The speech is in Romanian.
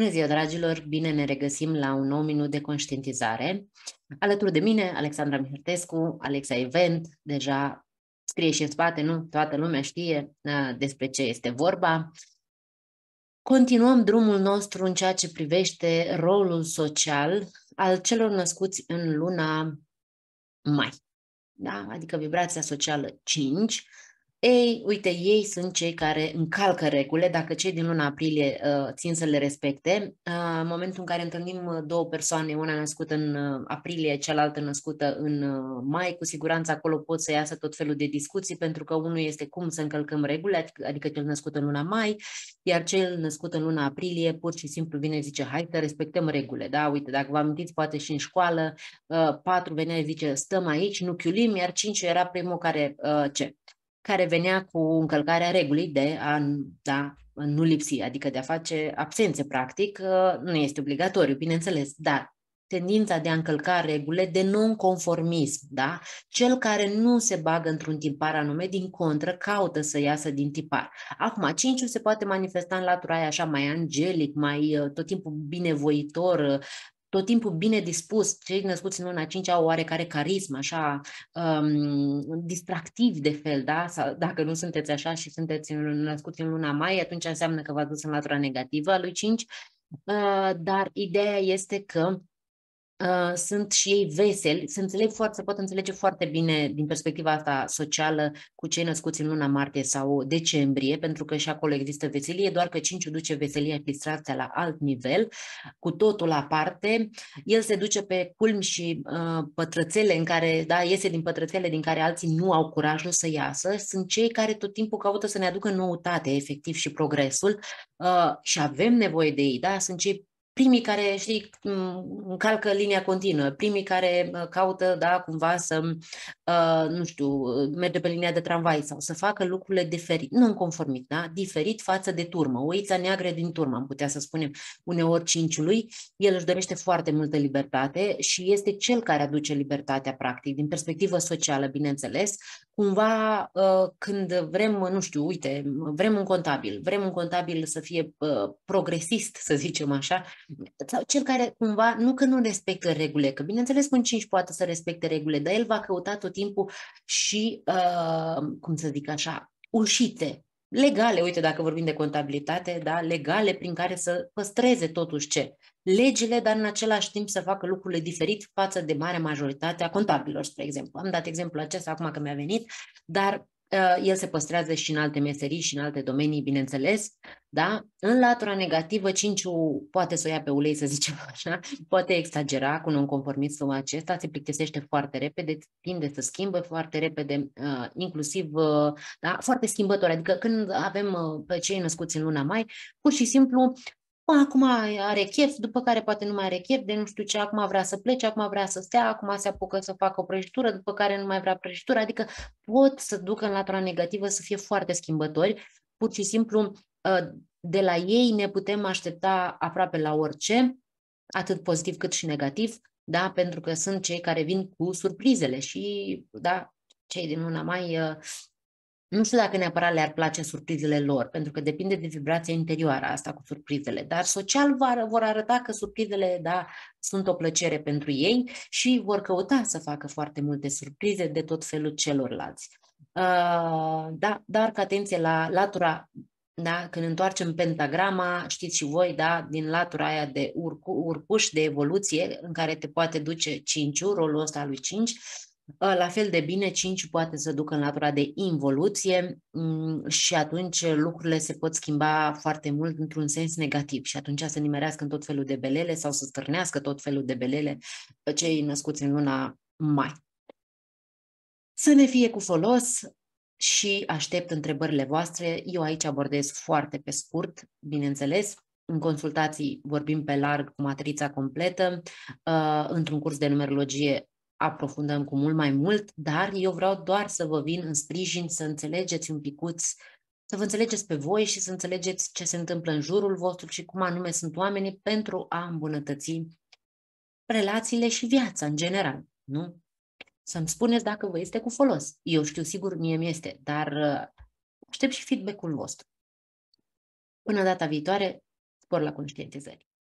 Bună ziua, dragilor! Bine ne regăsim la un nou minut de conștientizare. Alături de mine, Alexandra Mihărtescu, Alexa Event, deja scrie și în spate, nu? Toată lumea știe despre ce este vorba. Continuăm drumul nostru în ceea ce privește rolul social al celor născuți în luna mai. Da? Adică vibrația socială 5, ei, uite, ei sunt cei care încalcă regulile, dacă cei din luna aprilie uh, țin să le respecte. Uh, în momentul în care întâlnim uh, două persoane, una născută în uh, aprilie, cealaltă născută în uh, mai, cu siguranță acolo pot să iasă tot felul de discuții, pentru că unul este cum să încălcăm regulile, adică cel născut în luna mai, iar cel născut în luna aprilie pur și simplu vine și zice, hai să respectăm regulile, da, uite, dacă vă amintiți, poate și în școală, uh, patru venea și zice, stăm aici, nu chiulim, iar cinci era primul care uh, ce? care venea cu încălcarea regulii de a da, nu lipsi, adică de a face absențe, practic, ă, nu este obligatoriu, bineînțeles, dar tendința de a încălca regulile de nonconformism, da? Cel care nu se bagă într-un tipar anume, din contră, caută să iasă din tipar. Acum, cinciul se poate manifesta în latura aia așa mai angelic, mai ă, tot timpul binevoitor, ă, tot timpul bine dispus, cei născuți în luna 5 au oarecare carism, așa, um, distractiv de fel, da? Sau, dacă nu sunteți așa și sunteți născuți în luna mai, atunci înseamnă că v-ați dus în latura negativă a lui 5, uh, dar ideea este că Uh, sunt și ei veseli, se, înțeleg foarte, se pot înțelege foarte bine din perspectiva asta socială cu cei născuți în luna martie sau decembrie, pentru că și acolo există veselie, doar că cinciul duce veselia și distracția la alt nivel, cu totul aparte. El se duce pe culmi și uh, pătrățele în care, da, iese din pătrățele din care alții nu au curajul să iasă, sunt cei care tot timpul caută să ne aducă noutate, efectiv, și progresul uh, și avem nevoie de ei, da, sunt cei primii care, știi, calcă linia continuă, primii care uh, caută, da, cumva să, uh, nu știu, merge pe linia de tramvai sau să facă lucrurile diferit, nu în conformit, da, diferit față de turmă. Oița neagră din turmă, am putea să spunem, uneori cinciului, el își dorește foarte multă libertate și este cel care aduce libertatea, practic, din perspectivă socială, bineînțeles, cumva uh, când vrem, nu știu, uite, vrem un contabil, vrem un contabil să fie progresist, să zicem așa, sau cel care cumva, nu că nu respectă regulile, că bineînțeles un 5 poate să respecte regulile, dar el va căuta tot timpul și, uh, cum să zic așa, ușite legale, uite dacă vorbim de contabilitate, da, legale prin care să păstreze totuși ce? Legile, dar în același timp să facă lucrurile diferit față de marea majoritate a contabilor, spre exemplu. Am dat exemplu acesta acum că mi-a venit, dar Eh, el se păstrează și în alte meserii și în alte domenii, bineînțeles, da? În latura negativă, cinciu poate să o ia pe ulei, să zicem așa, poate exagera cu nonconformismul acesta, se plictisește foarte repede, tinde să schimbă foarte repede, eh, inclusiv, eh, da, foarte schimbător, adică când avem pe cei născuți în luna mai, pur și simplu Ba, acum are chef, după care poate nu mai are chef, de nu știu ce, acum vrea să plece, acum vrea să stea, acum se apucă să facă o prăjitură, după care nu mai vrea prăjitură, adică pot să ducă în latura negativă să fie foarte schimbători, pur și simplu ă, de la ei ne putem aștepta aproape la orice, atât pozitiv cât și negativ, da, pentru că sunt cei care vin cu surprizele și, da, cei din luna mai ă, nu știu dacă neapărat le-ar place surprizele lor, pentru că depinde de vibrația interioară asta cu surprizele, dar social vor arăta că surprizele, da, sunt o plăcere pentru ei și vor căuta să facă foarte multe surprize de tot felul celorlalți. Uh, da, dar că atenție la latura da? Când întoarcem pentagrama, știți și voi, da? din latura aia de urcu, urcuș de evoluție, în care te poate duce 5 rolul ăsta lui 5, Ă, la fel de bine, 5 poate să ducă în latura de involuție mm, și atunci lucrurile se pot schimba foarte mult într-un sens negativ și atunci să nimerească în tot felul de belele sau să stârnească tot felul de belele cei născuți în luna mai. Să ne fie cu folos și aștept întrebările voastre. Eu aici abordez foarte pe scurt, bineînțeles, în consultații vorbim pe larg cu matrița completă, ă, într-un curs de numerologie aprofundăm cu mult mai mult, dar eu vreau doar să vă vin în sprijin, să înțelegeți un picuț, să vă înțelegeți pe voi și să înțelegeți ce se întâmplă în jurul vostru și cum anume sunt oamenii pentru a îmbunătăți relațiile și viața în general, nu? Să-mi spuneți dacă vă este cu folos. Eu știu, sigur, mie mi este, dar uh, aștept și feedback-ul vostru. Până data viitoare, spor la conștientizări.